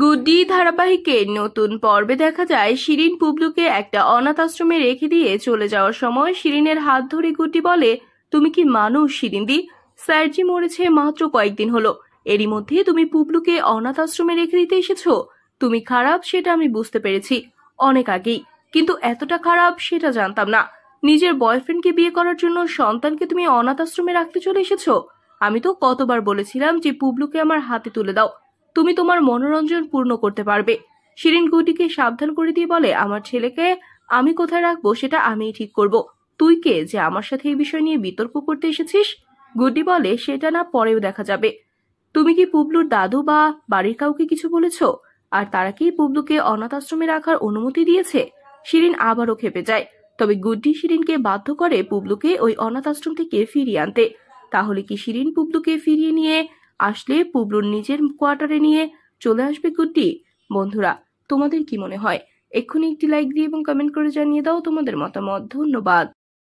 গুড্ডি ধারাবাহিকের নতুন পর্বে দেখা যায় শিরিন পুবলুকে একটা অনাথ আশ্রমে রেখে দিয়ে চলে যাওয়ার সময় শিরিনের হাত ধরে গুড্ডি বলে তুমি কি মানুষ শিরিন দি স্যারজি মরেছে মাত্র কয়েকদিন হলো এরই মধ্যে তুমি পুবলুকে অনাথ আশ্রমে রেখে দিতে এসেছো তুমি খারাপ সেটা আমি বুঝতে পেরেছি অনেক আগেই কিন্তু এতটা খারাপ সেটা জানতাম না নিজের বয়ফ্রেন্ডকে বিয়ে করার জন্য সন্তানকে তুমি অনাথ আশ্রমে রাখতে চলে এসেছো আমি তো কতবার বলেছিলাম যে পুবলুকে আমার হাতে তুলে দাও তুমি তোমার মনোরঞ্জন পূর্ণ করতে পারবে শিরিন গুটিকে সাবধান করে দিয়ে বলে আমার ছেলেকে আমি কোথায় রাখবো সেটা আমিই ঠিক করব তুই কে যে আমার সাথে এই বিষয় নিয়ে বিতর্ক করতে এসেছিস গুড্ডি বলে সেটা না পরেও দেখা যাবে তুমি কি পুবলুর দাদু বা বাড়ির কাউকে কিছু বলেছ আর তারা কি পুবলুকে অনাথ আশ্রমে রাখার অনুমতি দিয়েছে শিরিন আবারও খেপে যায় তবে গুড্ডি শিরিনকে বাধ্য করে পুবলুকে ওই অনাথ আশ্রম থেকে ফিরিয়ে আনতে তাহলে কি শিরিন পুবলুকে ফিরিয়ে নিয়ে আসলে পুবলুর নিজের কোয়ার্টারে নিয়ে চলে আসবে গুড্ডি বন্ধুরা তোমাদের কি মনে হয় এক্ষুনি একটি লাইক দিয়ে এবং কমেন্ট করে জানিয়ে দাও তোমাদের মতামত ধন্যবাদ